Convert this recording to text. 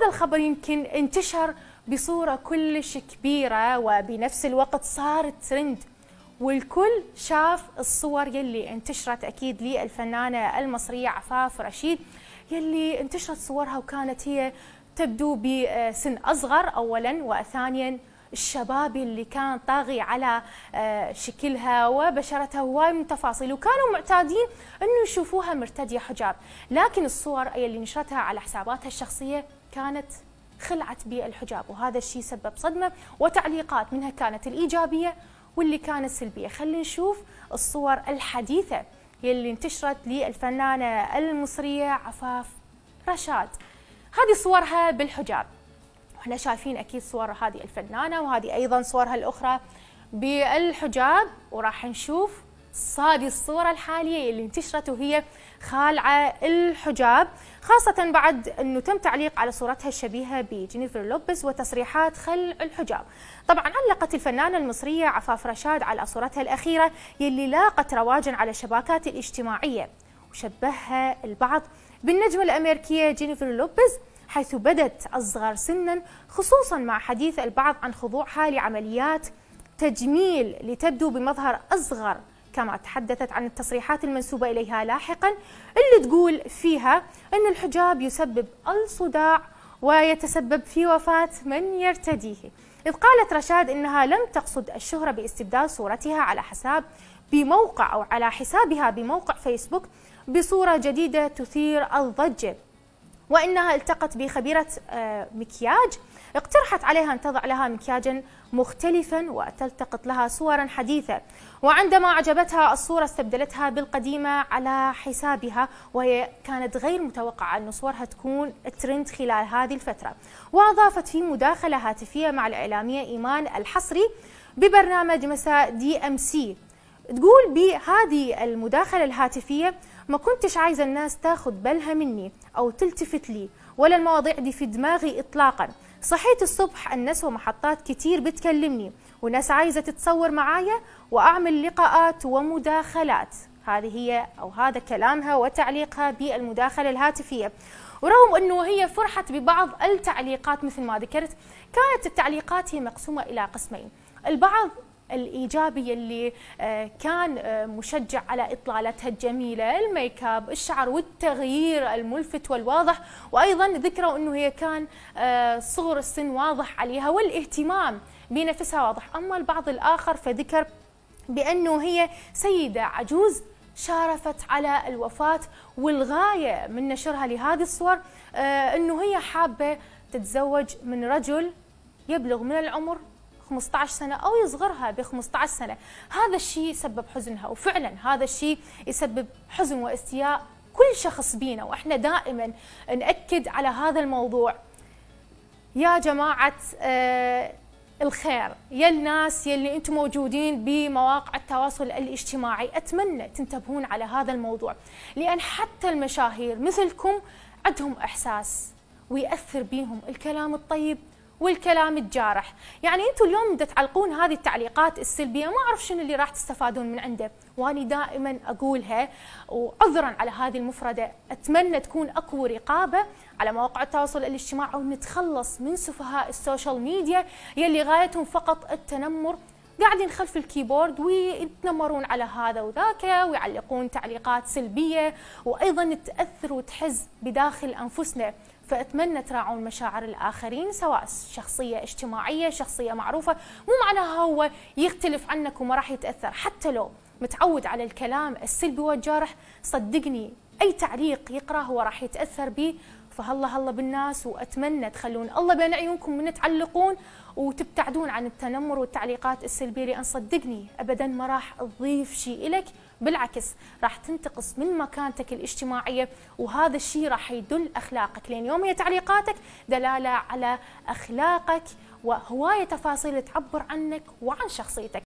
هذا الخبر يمكن انتشر بصورة كلش كبيرة وبنفس الوقت صار ترند والكل شاف الصور يلي انتشرت أكيد للفنانة المصرية عفاف رشيد يلي انتشرت صورها وكانت هي تبدو بسن أصغر أولا وثانيا الشباب اللي كان طاغي على آه، شكلها وبشرتها هواي من تفاصيل وكانوا معتادين انه يشوفوها مرتديه حجاب لكن الصور اللي نشرتها على حساباتها الشخصيه كانت خلعت بالحجاب وهذا الشيء سبب صدمة وتعليقات منها كانت الإيجابية واللي كانت سلبية خلينا نشوف الصور الحديثة يلي انتشرت للفنانة المصرية عفاف رشاد هذه صورها بالحجاب واحنا شايفين اكيد صور هذه الفنانه وهذه ايضا صورها الاخرى بالحجاب وراح نشوف هذه الصورة الحالية اللي انتشرت وهي خالعة الحجاب خاصة بعد أنه تم تعليق على صورتها الشبيهة بجينيفر لوبز وتصريحات خلع الحجاب طبعا علقت الفنانة المصرية عفاف رشاد على صورتها الأخيرة يلي لاقت رواجا على الشبكات الاجتماعية وشبهها البعض بالنجمة الأمريكية جينيفر لوبز حيث بدت أصغر سنا خصوصا مع حديث البعض عن خضوعها لعمليات تجميل لتبدو بمظهر أصغر كما تحدثت عن التصريحات المنسوبة إليها لاحقا اللي تقول فيها أن الحجاب يسبب الصداع ويتسبب في وفاة من يرتديه إذ قالت رشاد إنها لم تقصد الشهرة باستبدال صورتها على حساب بموقع أو على حسابها بموقع فيسبوك بصورة جديدة تثير الضجة وإنها التقت بخبيرة آه، مكياج اقترحت عليها أن تضع لها مكياجا مختلفا وتلتقط لها صورا حديثة وعندما عجبتها الصورة استبدلتها بالقديمة على حسابها وهي كانت غير متوقعة أن صورها تكون ترند خلال هذه الفترة وأضافت في مداخلة هاتفية مع الإعلامية إيمان الحصري ببرنامج مساء دي أم سي تقول بهذه المداخلة الهاتفية ما كنتش عايزة الناس تاخد بالها مني أو تلتفت لي ولا المواضيع دي في دماغي إطلاقا صحيت الصبح الناس ومحطات كتير بتكلمني وناس عايزة تتصور معايا وأعمل لقاءات ومداخلات هذه هي أو هذا كلامها وتعليقها بالمداخلة الهاتفية ورغم أنه هي فرحت ببعض التعليقات مثل ما ذكرت كانت التعليقات هي مقسومة إلى قسمين البعض الايجابي اللي آه، كان آه، مشجع على اطلالتها الجميله الميك اب الشعر والتغيير الملفت والواضح وايضا ذكروا انه هي كان آه، صغر السن واضح عليها والاهتمام بنفسها واضح اما البعض الاخر فذكر بانه هي سيده عجوز شارفت على الوفاة والغاية من نشرها لهذه الصور أنه هي حابة تتزوج من رجل يبلغ من العمر 15 سنه او يصغرها ب 15 سنه هذا الشيء سبب حزنها وفعلا هذا الشيء يسبب حزن واستياء كل شخص بينا واحنا دائما ناكد على هذا الموضوع يا جماعه آه الخير يا الناس يلي انتم موجودين بمواقع التواصل الاجتماعي اتمنى تنتبهون على هذا الموضوع لان حتى المشاهير مثلكم عندهم احساس ويأثر بيهم الكلام الطيب والكلام الجارح يعني انتم اليوم بدك تعلقون هذه التعليقات السلبيه ما اعرف شنو اللي راح تستفادون من عنده واني دائما اقولها وعذرا على هذه المفرده اتمنى تكون اكو رقابه على مواقع التواصل الاجتماعي ونتخلص من سفهاء السوشيال ميديا يلي غايتهم فقط التنمر قاعدين خلف الكيبورد ويتنمرون على هذا وذاك ويعلقون تعليقات سلبية وأيضا تأثر وتحز بداخل أنفسنا فأتمنى تراعون مشاعر الآخرين سواء شخصية اجتماعية شخصية معروفة مو معناها هو يختلف عنك وما راح يتأثر حتى لو متعود على الكلام السلبي والجارح صدقني أي تعليق يقرأه هو راح يتأثر به فهلا هلا بالناس واتمنى تخلون الله بين عيونكم من تعلقون وتبتعدون عن التنمر والتعليقات السلبيه لان صدقني ابدا ما راح تضيف شيء لك بالعكس راح تنتقص من مكانتك الاجتماعية وهذا الشيء راح يدل أخلاقك لأن يوم هي تعليقاتك دلالة على أخلاقك وهواية تفاصيل تعبر عنك وعن شخصيتك